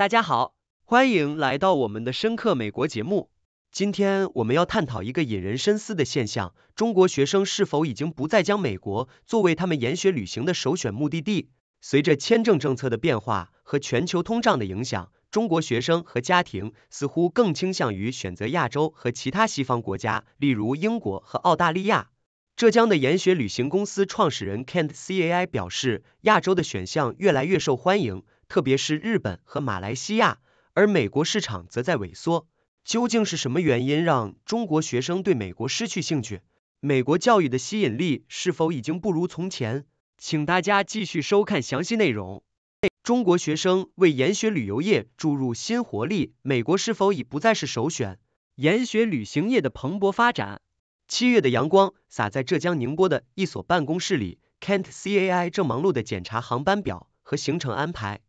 大家好，欢迎来到我们的深刻美国节目。今天我们要探讨一个引人深思的现象：中国学生是否已经不再将美国作为他们研学旅行的首选目的地？随着签证政策的变化和全球通胀的影响，中国学生和家庭似乎更倾向于选择亚洲和其他西方国家，例如英国和澳大利亚。浙江的研学旅行公司创始人 Kent Cai 表示，亚洲的选项越来越受欢迎。特别是日本和马来西亚，而美国市场则在萎缩。究竟是什么原因让中国学生对美国失去兴趣？美国教育的吸引力是否已经不如从前？请大家继续收看详细内容。中国学生为研学旅游业注入新活力，美国是否已不再是首选？研学旅行业的蓬勃发展。七月的阳光洒在浙江宁波的一所办公室里，Kent C A I 正忙碌的检查航班表和行程安排。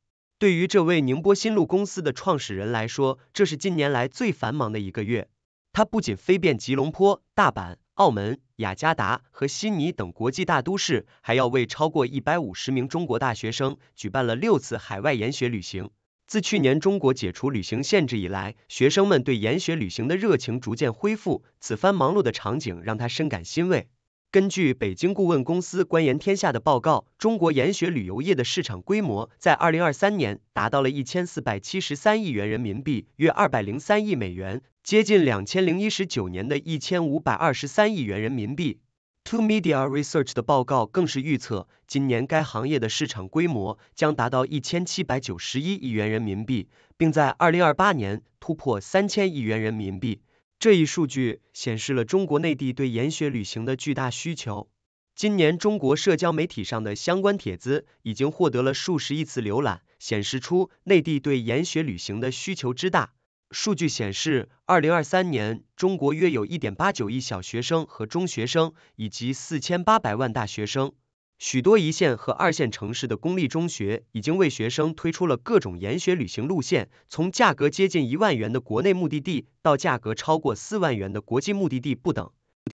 对于这位宁波新路公司的创始人来说，这是近年来最繁忙的一个月。他不仅飞遍吉隆坡、大阪、澳门、雅加达和悉尼等国际大都市，还要为超过一百五十名中国大学生举办了六次海外研学旅行。自去年中国解除旅行限制以来，学生们对研学旅行的热情逐渐恢复，此番忙碌的场景让他深感欣慰。根据北京顾问公司观研天下的报告，中国研学旅游业的市场规模在二零二三年达到了一千四百七十三亿元人民币，约二百零三亿美元，接近两千零一十九年的一千五百二十三亿元人民币。Two Media Research 的报告更是预测，今年该行业的市场规模将达到一千七百九十一亿元人民币，并在二零二八年突破三千亿元人民币。这一数据显示了中国内地对研学旅行的巨大需求。今年中国社交媒体上的相关帖子已经获得了数十亿次浏览，显示出内地对研学旅行的需求之大。数据显示，二零二三年中国约有一点八九亿小学生和中学生，以及四千八百万大学生。许多一线和二线城市的公立中学已经为学生推出了各种研学旅行路线，从价格接近一万元的国内目的地到价格超过四万元的国际目的地不等。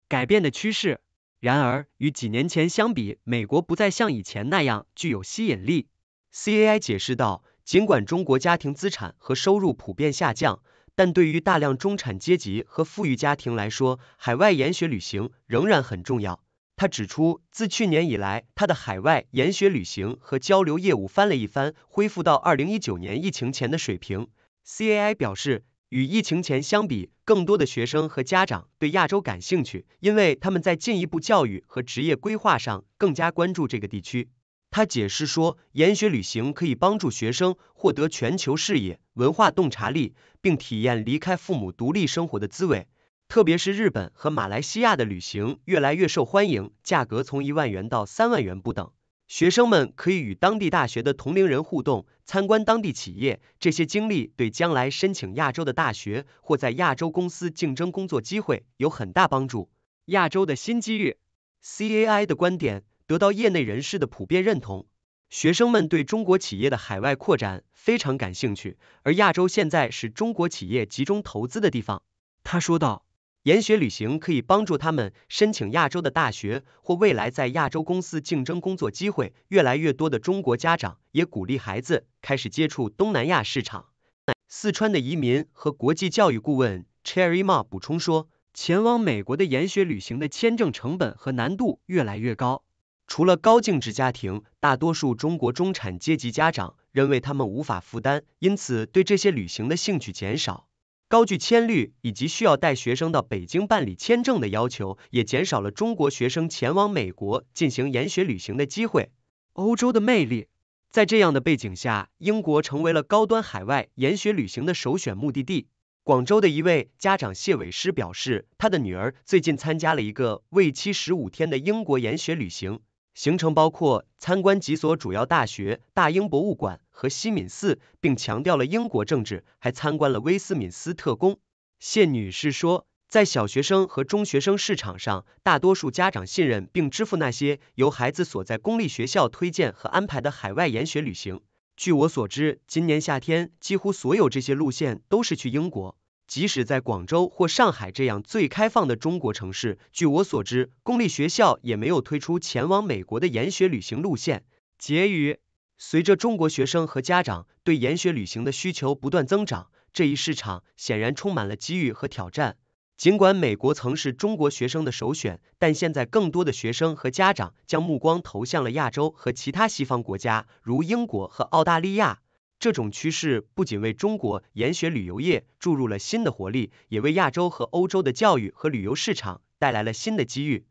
改变的趋势。然而，与几年前相比，美国不再像以前那样具有吸引力。Cai 解释道，尽管中国家庭资产和收入普遍下降，但对于大量中产阶级和富裕家庭来说，海外研学旅行仍然很重要。他指出，自去年以来，他的海外研学旅行和交流业务翻了一番，恢复到二零一九年疫情前的水平。CAI 表示，与疫情前相比，更多的学生和家长对亚洲感兴趣，因为他们在进一步教育和职业规划上更加关注这个地区。他解释说，研学旅行可以帮助学生获得全球视野、文化洞察力，并体验离开父母独立生活的滋味。特别是日本和马来西亚的旅行越来越受欢迎，价格从一万元到三万元不等。学生们可以与当地大学的同龄人互动，参观当地企业，这些经历对将来申请亚洲的大学或在亚洲公司竞争工作机会有很大帮助。亚洲的新机遇，C A I 的观点得到业内人士的普遍认同。学生们对中国企业的海外扩展非常感兴趣，而亚洲现在是中国企业集中投资的地方，他说道。研学旅行可以帮助他们申请亚洲的大学或未来在亚洲公司竞争工作机会。越来越多的中国家长也鼓励孩子开始接触东南亚市场。四川的移民和国际教育顾问 Cherry Ma 补充说，前往美国的研学旅行的签证成本和难度越来越高。除了高净值家庭，大多数中国中产阶级家长认为他们无法负担，因此对这些旅行的兴趣减少。高拒签率以及需要带学生到北京办理签证的要求，也减少了中国学生前往美国进行研学旅行的机会。欧洲的魅力，在这样的背景下，英国成为了高端海外研学旅行的首选目的地。广州的一位家长谢伟师表示，他的女儿最近参加了一个为期十五天的英国研学旅行。行程包括参观几所主要大学、大英博物馆和西敏寺，并强调了英国政治，还参观了威斯敏斯特宫。谢女士说，在小学生和中学生市场上，大多数家长信任并支付那些由孩子所在公立学校推荐和安排的海外研学旅行。据我所知，今年夏天几乎所有这些路线都是去英国。即使在广州或上海这样最开放的中国城市，据我所知，公立学校也没有推出前往美国的研学旅行路线。结语：随着中国学生和家长对研学旅行的需求不断增长，这一市场显然充满了机遇和挑战。尽管美国曾是中国学生的首选，但现在更多的学生和家长将目光投向了亚洲和其他西方国家，如英国和澳大利亚。这种趋势不仅为中国研学旅游业注入了新的活力，也为亚洲和欧洲的教育和旅游市场带来了新的机遇。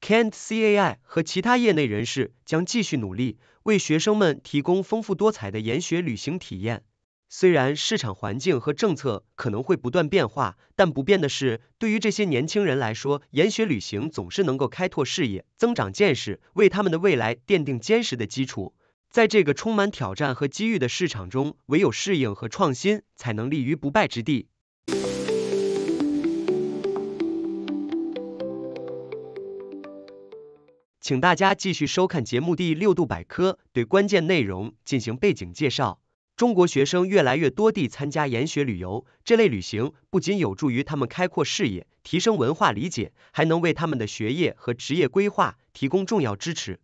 Kant Cai 和其他业内人士将继续努力，为学生们提供丰富多彩的研学旅行体验。虽然市场环境和政策可能会不断变化，但不变的是，对于这些年轻人来说，研学旅行总是能够开拓视野、增长见识，为他们的未来奠定坚实的基础。在这个充满挑战和机遇的市场中，唯有适应和创新，才能立于不败之地。请大家继续收看节目第六度百科，对关键内容进行背景介绍。中国学生越来越多地参加研学旅游，这类旅行不仅有助于他们开阔视野、提升文化理解，还能为他们的学业和职业规划提供重要支持。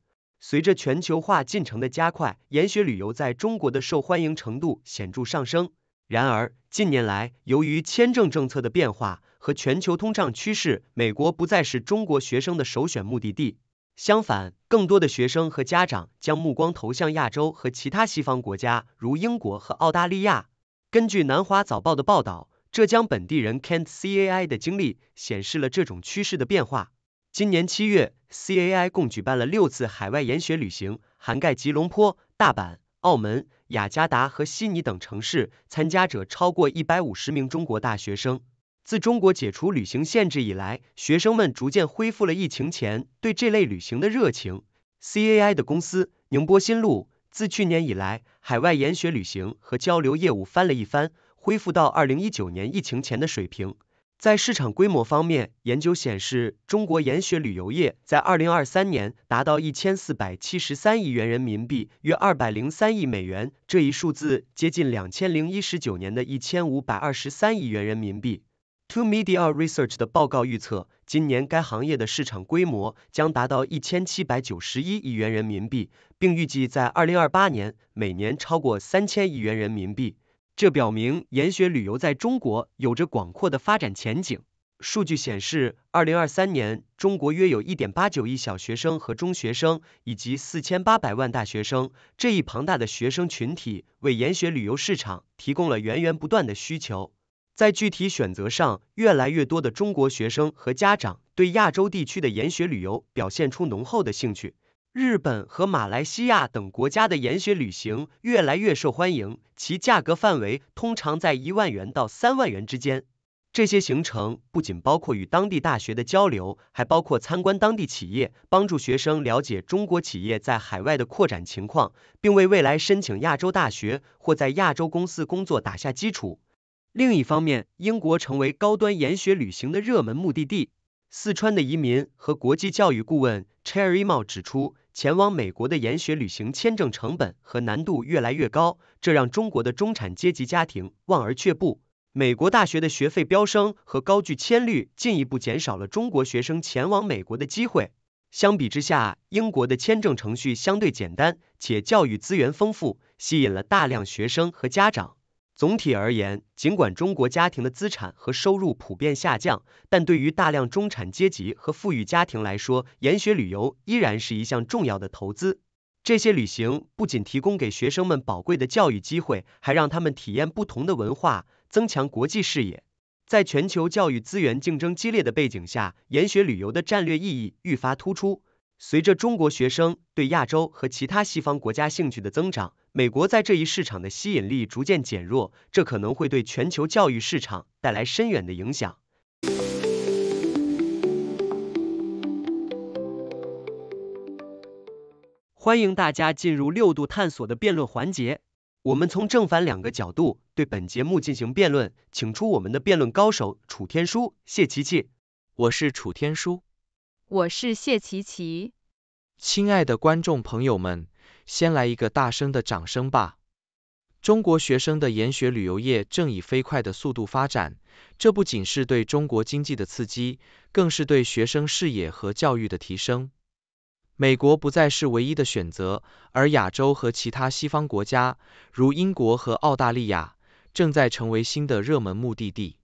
随着全球化进程的加快，研学旅游在中国的受欢迎程度显著上升。然而，近年来由于签证政策的变化和全球通胀趋势，美国不再是中国学生的首选目的地。相反，更多的学生和家长将目光投向亚洲和其他西方国家，如英国和澳大利亚。根据《南华早报》的报道，浙江本地人 Kent Cai 的经历显示了这种趋势的变化。今年七月。CAI 共举办了六次海外研学旅行，涵盖吉隆坡、大阪、澳门、雅加达和悉尼等城市，参加者超过一百五十名中国大学生。自中国解除旅行限制以来，学生们逐渐恢复了疫情前对这类旅行的热情。CAI 的公司宁波新路自去年以来，海外研学旅行和交流业务翻了一番，恢复到二零一九年疫情前的水平。在市场规模方面，研究显示，中国研学旅游业在二零二三年达到一千四百七十三亿元人民币，约二百零三亿美元。这一数字接近两千零一十九年的一千五百二十三亿元人民币。To Media Research 的报告预测，今年该行业的市场规模将达到一千七百九十一亿元人民币，并预计在二零二八年每年超过三千亿元人民币。这表明研学旅游在中国有着广阔的发展前景。数据显示，二零二三年中国约有一点八九亿小学生和中学生，以及四千八百万大学生。这一庞大的学生群体为研学旅游市场提供了源源不断的需求。在具体选择上，越来越多的中国学生和家长对亚洲地区的研学旅游表现出浓厚的兴趣。日本和马来西亚等国家的研学旅行越来越受欢迎，其价格范围通常在一万元到三万元之间。这些行程不仅包括与当地大学的交流，还包括参观当地企业，帮助学生了解中国企业在海外的扩展情况，并为未来申请亚洲大学或在亚洲公司工作打下基础。另一方面，英国成为高端研学旅行的热门目的地。四川的移民和国际教育顾问 Cherry Mao 指出。前往美国的研学旅行签证成本和难度越来越高，这让中国的中产阶级家庭望而却步。美国大学的学费飙升和高拒签率进一步减少了中国学生前往美国的机会。相比之下，英国的签证程序相对简单，且教育资源丰富，吸引了大量学生和家长。总体而言，尽管中国家庭的资产和收入普遍下降，但对于大量中产阶级和富裕家庭来说，研学旅游依然是一项重要的投资。这些旅行不仅提供给学生们宝贵的教育机会，还让他们体验不同的文化，增强国际视野。在全球教育资源竞争激烈的背景下，研学旅游的战略意义愈发突出。随着中国学生对亚洲和其他西方国家兴趣的增长，美国在这一市场的吸引力逐渐减弱，这可能会对全球教育市场带来深远的影响。欢迎大家进入六度探索的辩论环节，我们从正反两个角度对本节目进行辩论，请出我们的辩论高手楚天舒、谢琪琪，我是楚天舒，我是谢琪琪。亲爱的观众朋友们，先来一个大声的掌声吧！中国学生的研学旅游业正以飞快的速度发展，这不仅是对中国经济的刺激，更是对学生视野和教育的提升。美国不再是唯一的选择，而亚洲和其他西方国家，如英国和澳大利亚，正在成为新的热门目的地。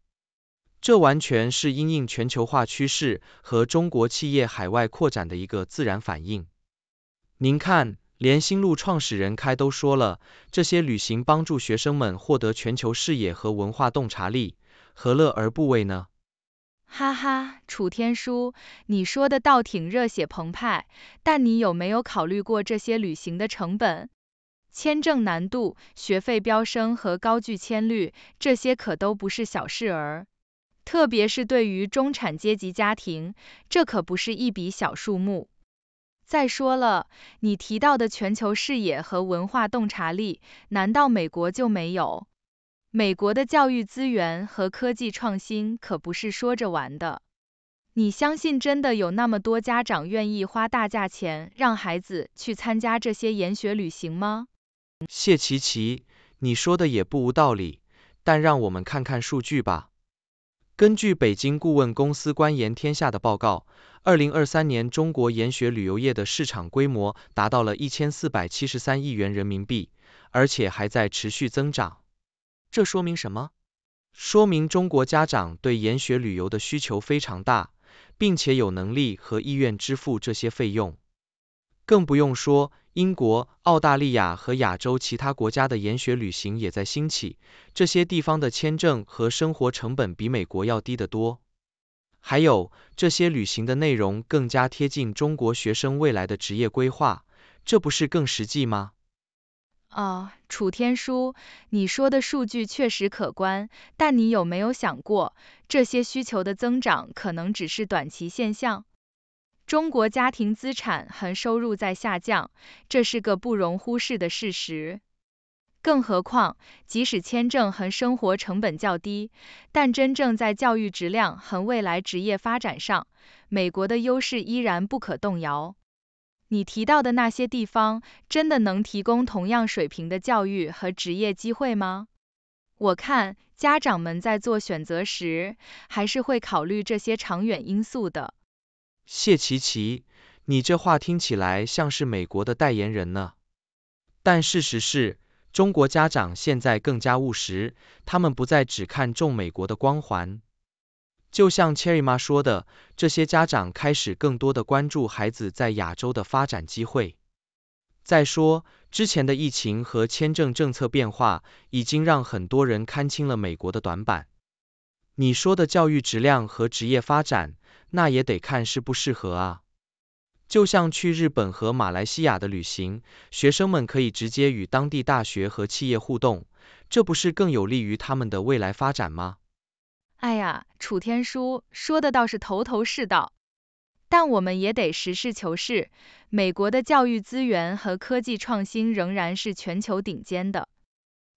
这完全是因应全球化趋势和中国企业海外扩展的一个自然反应。您看，连新路创始人开都说了，这些旅行帮助学生们获得全球视野和文化洞察力，何乐而不为呢？哈哈，楚天舒，你说的倒挺热血澎湃，但你有没有考虑过这些旅行的成本、签证难度、学费飙升和高拒签率，这些可都不是小事儿。特别是对于中产阶级家庭，这可不是一笔小数目。再说了，你提到的全球视野和文化洞察力，难道美国就没有？美国的教育资源和科技创新可不是说着玩的。你相信真的有那么多家长愿意花大价钱让孩子去参加这些研学旅行吗？谢琪琪，你说的也不无道理，但让我们看看数据吧。根据北京顾问公司观研天下的报告，二零二三年中国研学旅游业的市场规模达到了一千四百七十三亿元人民币，而且还在持续增长。这说明什么？说明中国家长对研学旅游的需求非常大，并且有能力和意愿支付这些费用。更不用说英国、澳大利亚和亚洲其他国家的研学旅行也在兴起，这些地方的签证和生活成本比美国要低得多。还有，这些旅行的内容更加贴近中国学生未来的职业规划，这不是更实际吗？啊，楚天舒，你说的数据确实可观，但你有没有想过，这些需求的增长可能只是短期现象？中国家庭资产和收入在下降，这是个不容忽视的事实。更何况，即使签证和生活成本较低，但真正在教育质量和未来职业发展上，美国的优势依然不可动摇。你提到的那些地方，真的能提供同样水平的教育和职业机会吗？我看家长们在做选择时，还是会考虑这些长远因素的。谢琪琪，你这话听起来像是美国的代言人呢。但事实是，中国家长现在更加务实，他们不再只看重美国的光环。就像 Cherry 妈说的，这些家长开始更多的关注孩子在亚洲的发展机会。再说，之前的疫情和签证政策变化，已经让很多人看清了美国的短板。你说的教育质量和职业发展。那也得看适不适合啊。就像去日本和马来西亚的旅行，学生们可以直接与当地大学和企业互动，这不是更有利于他们的未来发展吗？哎呀，楚天舒说的倒是头头是道，但我们也得实事求是。美国的教育资源和科技创新仍然是全球顶尖的。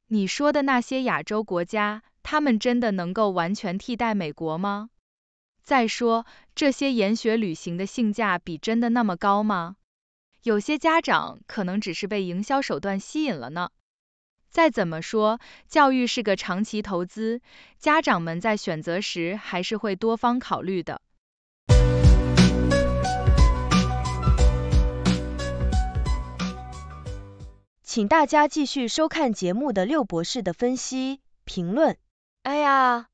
你说的那些亚洲国家，他们真的能够完全替代美国吗？再说。这些研学旅行的性价比真的那么高吗？有些家长可能只是被营销手段吸引了呢。再怎么说，教育是个长期投资，家长们在选择时还是会多方考虑的。请大家继续收看节目的六博士的分析评论。哎呀！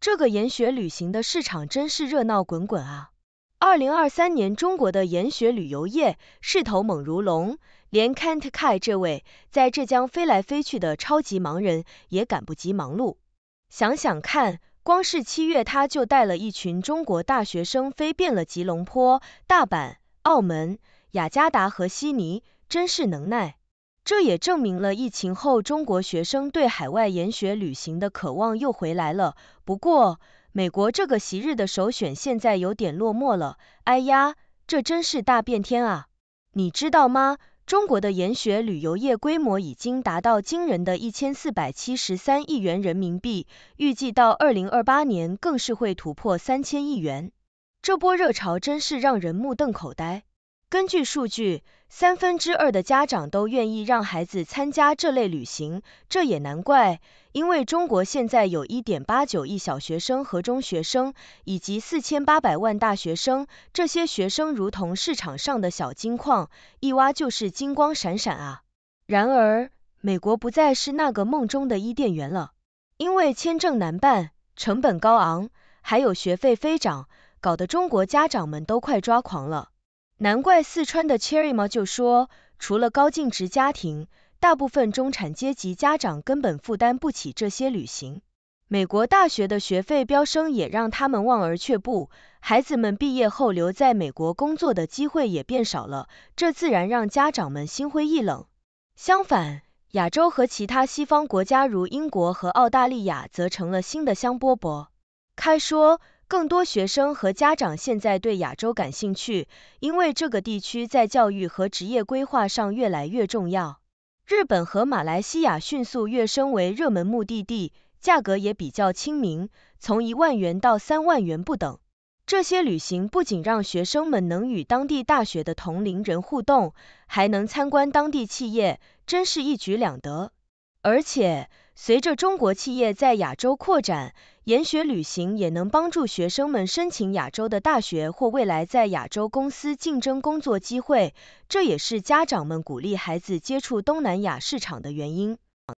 这个研学旅行的市场真是热闹滚滚啊！二零二三年中国的研学旅游业势头猛如龙，连 Kent Kai 这位在浙江飞来飞去的超级盲人也赶不及忙碌。想想看，光是七月他就带了一群中国大学生飞遍了吉隆坡、大阪、澳门、雅加达和悉尼，真是能耐！这也证明了疫情后中国学生对海外研学旅行的渴望又回来了。不过，美国这个昔日的首选现在有点落寞了。哎呀，这真是大变天啊！你知道吗？中国的研学旅游业规模已经达到惊人的一千四百七十三亿元人民币，预计到二零二八年更是会突破三千亿元。这波热潮真是让人目瞪口呆。根据数据。三分之二的家长都愿意让孩子参加这类旅行，这也难怪。因为中国现在有一点八九亿小学生和中学生，以及四千八百万大学生，这些学生如同市场上的小金矿，一挖就是金光闪闪啊。然而，美国不再是那个梦中的伊甸园了，因为签证难办、成本高昂，还有学费飞涨，搞得中国家长们都快抓狂了。难怪四川的 Cherry 猫就说，除了高净值家庭，大部分中产阶级家长根本负担不起这些旅行。美国大学的学费飙升也让他们望而却步，孩子们毕业后留在美国工作的机会也变少了，这自然让家长们心灰意冷。相反，亚洲和其他西方国家如英国和澳大利亚则成了新的香饽饽。开说。更多学生和家长现在对亚洲感兴趣，因为这个地区在教育和职业规划上越来越重要。日本和马来西亚迅速跃升为热门目的地，价格也比较亲民，从一万元到三万元不等。这些旅行不仅让学生们能与当地大学的同龄人互动，还能参观当地企业，真是一举两得。而且，随着中国企业在亚洲扩展，研学旅行也能帮助学生们申请亚洲的大学或未来在亚洲公司竞争工作机会。这也是家长们鼓励孩子接触东南亚市场的原因。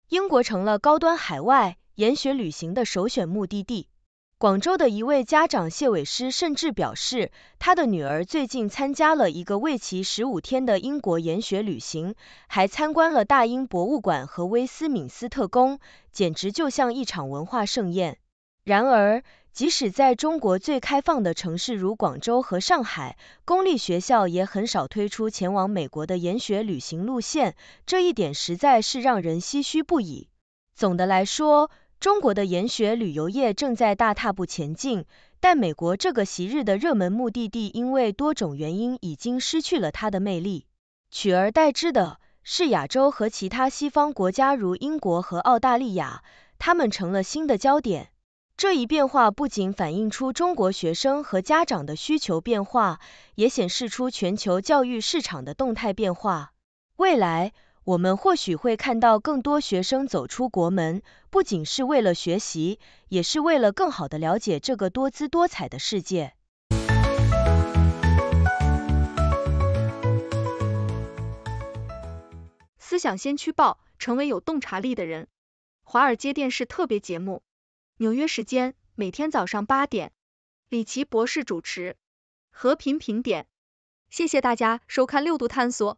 英国成了高端海外研学旅行的首选目的地。广州的一位家长谢伟师甚至表示，他的女儿最近参加了一个为期十五天的英国研学旅行，还参观了大英博物馆和威斯敏斯特宫，简直就像一场文化盛宴。然而，即使在中国最开放的城市如广州和上海，公立学校也很少推出前往美国的研学旅行路线，这一点实在是让人唏嘘不已。总的来说，中国的研学旅游业正在大踏步前进，但美国这个昔日的热门目的地，因为多种原因已经失去了它的魅力。取而代之的是亚洲和其他西方国家，如英国和澳大利亚，他们成了新的焦点。这一变化不仅反映出中国学生和家长的需求变化，也显示出全球教育市场的动态变化。未来。我们或许会看到更多学生走出国门，不仅是为了学习，也是为了更好的了解这个多姿多彩的世界。思想先驱报，成为有洞察力的人。华尔街电视特别节目，纽约时间每天早上八点，李奇博士主持。和平评点，谢谢大家收看六度探索。